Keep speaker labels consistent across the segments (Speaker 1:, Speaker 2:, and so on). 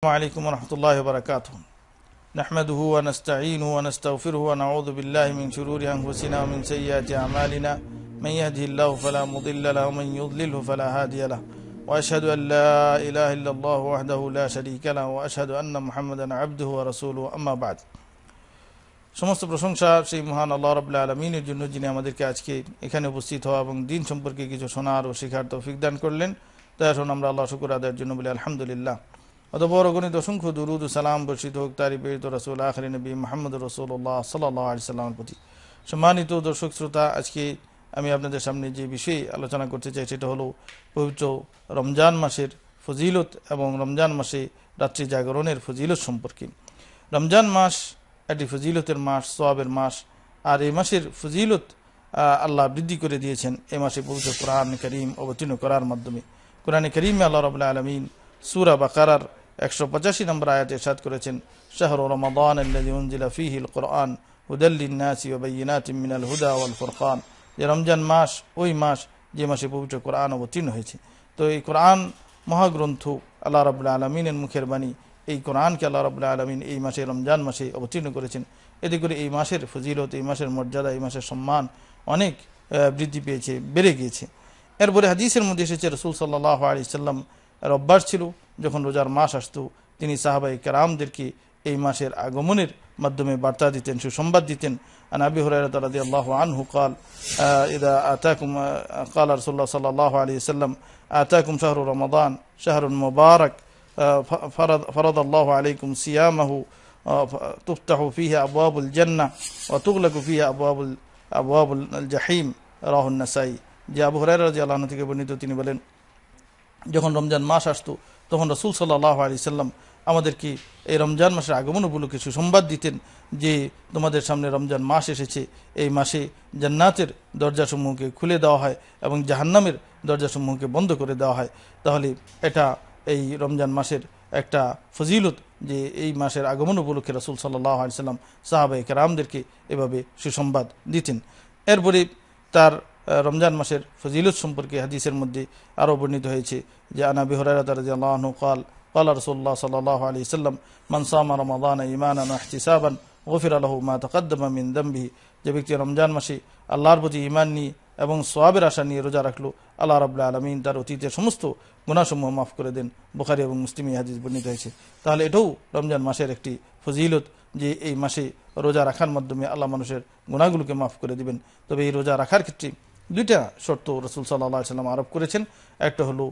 Speaker 1: السلام عليكم ورحمة الله وبركاته نحمده ونستعينه ونستغفره ونعوذ بالله من شرور أنفسنا ومن سيئات أعمالنا من يهده الله فلا مضل له ومن يضلله فلا هادي له وأشهد أن لا إله إلا الله وحده لا شريك له وأشهد أن محمدا عبده ورسوله أما بعد সমস্ত প্রশংসা সেই মহান আল্লাহ রবুল্লা আলমিনের জন্য যিনি আমাদেরকে আজকে এখানে উপস্থিত হওয়া এবং দিন সম্পর্কে কিছু শোনার ও শেখার তৌফিক দান করলেন তাই এখন আমরা আল্লাহ শুকুর আদায়ের জন্য বলি আলহামদুলিল্লাহ অতপর অগণিত অসংখ্য দুরুদ সালাম বর্ষিত হোক তারি রসুল আখরি নবী মোহাম্মদ রসুল্লাহ সাল্লাহ আলি সাল্লামের প্রতি সম্মানিত দর্শক শ্রোতা আজকে আমি আপনাদের সামনে যে বিষয়ে আলোচনা করতে চাই সেটা হলো পবিত্র রমজান মাসের ফজিলত এবং রমজান মাসে রাত্রি জাগরণের ফজিলত সম্পর্কে রমজান মাস একটি ফজিলতের মাস সোয়াবের মাস আর এই মাসের ফজিলত আল্লাহ বৃদ্ধি করে দিয়েছেন এ মাসে পবিত্র কোরআন করিম অবতীর্ণ করার মাধ্যমে কোরআন করিম আল্লাহ রবাহ আলমিন সুরা বাকারার একশো পঁচাশি নম্বর আয়াতে সাদ করেছেন শাহর রমাদান আল্লাহ ফিহিল কোরআন হুদাল্লিনাসি ওবাইনাত মিনাল হুদা ওয়াল ফোরকান যে রমজান মাস ওই মাস যে মাসে পবিত্র কোরআন অবতীর্ণ হয়েছে তো এই কোরআন মহাগ্রন্থ আল্লাহ রবুল্লা আলমিনের মুখের বাণী এই কোরআনকে আল্লাহ রবুল্লা আলমিন এই মাসে রমজান মাসে অবতীর্ণ করেছেন এতে করে এই মাসের ফজিলত এই মাসের মর্যাদা এই মাসের সম্মান অনেক বৃদ্ধি পেয়েছে বেড়ে গিয়েছে এরপরে হাদিসের মধ্যে এসেছে রসুল সাল্লাহ আলি সাল্লাম এর অভ্যাস ছিল যখন রোজার মাস আসতো তিনি সাহাবাই কারামদেরকে এই মাসের আগমনের মাধ্যমে বার্তা দিতেন সুসংবাদ দিতেন আনাবি হরাই রাদি আল্লাহ আনহু কাল ইদা আতাকুম কাল আর রসুল্লাহ সাল্লাহ আলী সাল্লাম আতাকুম শাহরুর রমাদান শাহরুল মোবারক ফরদ আল্লাহ আলাইকুম সিয়ামাহু تفتح فيها أبواب الجنة وتغلق فيها أبواب أبواب জাহিম রাহুল النسائي যে আবু হরাই রাজি আল্লাহ থেকে বর্ণিত তিনি বলেন যখন রমজান মাস আসতো তখন রসুল সাল্লাহ আলি সাল্লাম আমাদেরকে এই রমজান মাসের আগমন উপলক্ষে সুসংবাদ দিতেন যে তোমাদের সামনে রমজান মাস এসেছে এই মাসে জান্নাতের দরজাসমূহকে খুলে দেওয়া হয় এবং জাহান্নামের দরজাসমূহকে বন্ধ করে দেওয়া হয় তাহলে এটা এই রমজান মাসের একটা ফজিলত যে এই মাসের আগমন উপলক্ষে রসুল সাল্লাহ আলি সাল্লাম সাহাবাহিক রামদেরকে এভাবে সুসংবাদ দিতেন এরপরে তার রমজান মাসের ফজিলত সম্পর্কে হাদিসের মধ্যে আরও বর্ণিত হয়েছে যে আনা বিহরারা তারা কাল قال رسول الله صلى الله عليه وسلم من صام رمضان إيمانا واحتسابا غفر له ما تقدم من ذنبه যে ব্যক্তি রমজান মাসে আল্লাহর প্রতি ইমান নিয়ে এবং সোয়াবের আশা নিয়ে রোজা রাখলো আল্লাহ রাবুল্লাহ আলমিন তার অতীতের সমস্ত গুণাসমূহ মাফ করে দেন বোখারি এবং মুসলিমি হাদিস বর্ণিত হয়েছে তাহলে এটাও রমজান মাসের একটি ফজিলত যে এই মাসে রোজা রাখার মাধ্যমে আল্লাহ মানুষের গুণাগুলোকে মাফ করে দিবেন তবে এই রোজা রাখার ক্ষেত্রে দুইটা শর্ত রসুল সাল্লাহ সাল্লাম আরোপ করেছেন একটা হলো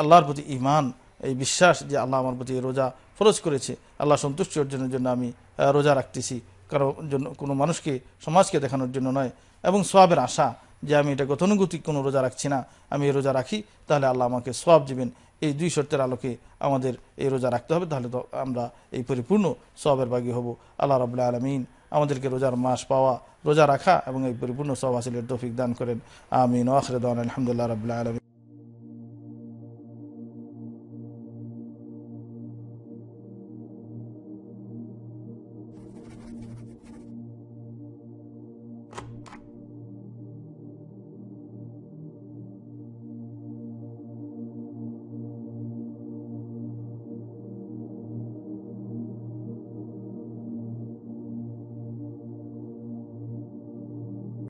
Speaker 1: আল্লাহর প্রতি ইমান এই বিশ্বাস যে আল্লাহ আমার প্রতি রোজা ফরজ করেছে আল্লাহ সন্তুষ্টি অর্জনের জন্য আমি রোজা রাখতেছি কারো জন্য কোনো মানুষকে সমাজকে দেখানোর জন্য নয় এবং সোয়াবের আশা যে আমি এটা গতানুগতিক কোনো রোজা রাখছি না আমি এই রোজা রাখি তাহলে আল্লাহ আমাকে সোয়াব দেবেন এই দুই শর্তের আলোকে আমাদের এই রোজা রাখতে হবে তাহলে তো আমরা এই পরিপূর্ণ সোয়াবের বাগি হব আল্লাহ রবুল্লা আলমিন আমাদেরকে রোজার মাস পাওয়া রোজা রাখা এবং এই পরিপূর্ণ সব হাসিলের তৌফিক দান করেন আমিন আখরে দান আলহামদুলিল্লাহ রবিল্লা আলম